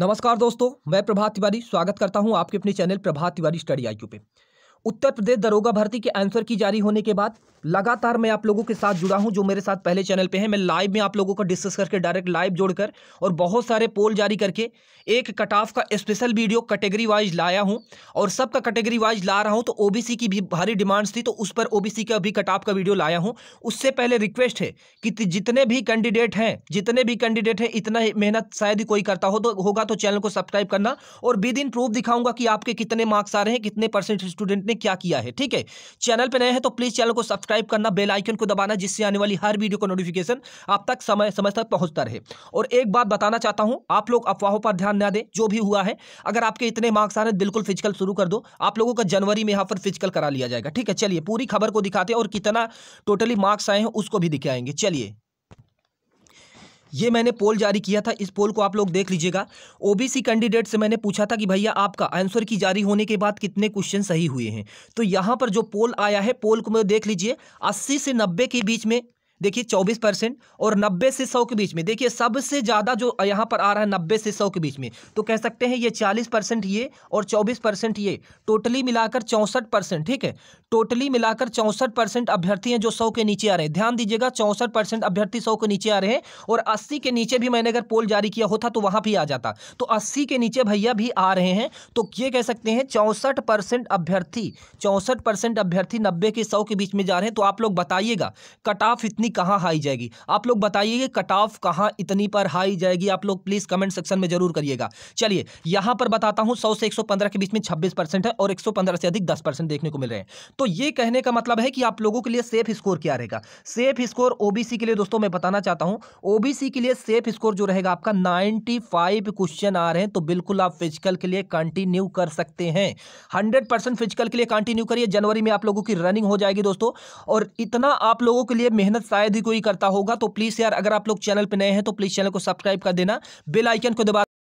नमस्कार दोस्तों मैं प्रभात तिवारी स्वागत करता हूं आपके अपने चैनल प्रभात तिवारी स्टडी आई पे उत्तर प्रदेश दरोगा भर्ती के आंसर की जारी होने के बाद लगातार मैं आप लोगों के साथ जुड़ा हूं जो मेरे साथ पहले चैनल पे है मैं लाइव में आप लोगों को डिस्कस करके डायरेक्ट लाइव जोड़कर और बहुत सारे पोल जारी करके एक कट ऑफ का स्पेशल वीडियो कैटेगरी वाइज लाया हूं और सबका कैटेगरी वाइज ला रहा हूं तो ओबीसी की भी भारी डिमांड्स थी तो उस पर ओबीसी का भी कट ऑफ का वीडियो लाया हूँ उससे पहले रिक्वेस्ट है कि जितने भी कैंडिडेट हैं जितने भी कैंडिडेट हैं इतना मेहनत शायद ही कोई करता हो तो होगा तो चैनल को सब्सक्राइब करना और विद इन प्रूफ दिखाऊंगा कि आपके कितने मार्क्स आ रहे हैं कितने परसेंट स्टूडेंट ने आपने क्या किया है ठीक है चैनल पर नए हैं तो प्लीज चैनल को सब्सक्राइब करना बेल आइकन को दबाना जिससे आने वाली हर वीडियो का नोटिफिकेशन आप तक समय समय तक पहुंचता रहे और एक बात बताना चाहता हूं आप लोग अफवाहों पर ध्यान न दें जो भी हुआ है अगर आपके इतने मार्क्स आ रहे बिल्कुल फिजिकल शुरू कर दो आप लोगों का जनवरी में यहाँ पर फिजिकल करा लिया जाएगा ठीक है चलिए पूरी खबर को दिखाते हैं और कितना टोटली मार्क्स आए हैं उसको भी दिखाएंगे चलिए ये मैंने पोल जारी किया था इस पोल को आप लोग देख लीजिएगा ओबीसी कैंडिडेट से मैंने पूछा था कि भैया आपका आंसर की जारी होने के बाद कितने क्वेश्चन सही हुए हैं तो यहाँ पर जो पोल आया है पोल को मैं देख लीजिए अस्सी से नब्बे के बीच में देखिए चौबीस परसेंट और नब्बे से सौ के बीच में देखिए सबसे ज़्यादा जो यहाँ पर आ रहा है नब्बे से सौ के बीच में तो कह सकते हैं ये चालीस परसेंट ये और चौबीस परसेंट ये टोटली मिलाकर चौसठ परसेंट ठीक है टोटली मिलाकर चौसठ परसेंट अभ्यर्थी हैं जो सौ के नीचे आ रहे हैं ध्यान दीजिएगा चौंसठ परसेंट अभ्यर्थी सौ के नीचे आ रहे हैं और अस्सी के नीचे भी मैंने अगर पोल जारी किया होता तो वहाँ भी आ जाता तो अस्सी के नीचे भैया भी आ रहे हैं तो ये कह सकते हैं चौंसठ परसेंट अभ्यर्थी चौंसठ परसेंट अभ्यर्थी नब्बे के सौ के बीच में जा रहे हैं तो आप लोग बताइएगा कट ऑफ इतनी इतनी कहाँ हाई जाएगी आप लोग बताइए कि कट ऑफ कहाँ इतनी पर हाई जाएगी आप लोग प्लीज़ कमेंट सेक्शन में जरूर करिएगा चलिए यहाँ पर बताता हूँ सौ से एक के बीच में छब्बीस है और एक से अधिक दस देखने को मिल रहे हैं तो ये कहने का मतलब है कि आप लोगों के लिए सेफ स्कोर क्या रहेगा सेफ स्कोर ओ के लिए दोस्तों मैं बताना चाहता हूँ ओ के लिए सेफ स्कोर जो रहेगा आपका नाइन्टी क्वेश्चन आ रहे हैं तो बिल्कुल आप फिजिकल के लिए कंटिन्यू कर सकते हैं 100 परसेंट फिजिकल के लिए कंटिन्यू करिए जनवरी में आप लोगों की रनिंग हो जाएगी दोस्तों और इतना आप लोगों के लिए मेहनत शायद शायद ही कोई करता होगा तो प्लीज़ यार अगर आप लोग चैनल पर नए हैं तो प्लीज़ चैनल को सब्सक्राइब कर देना बेल आइकन को दबा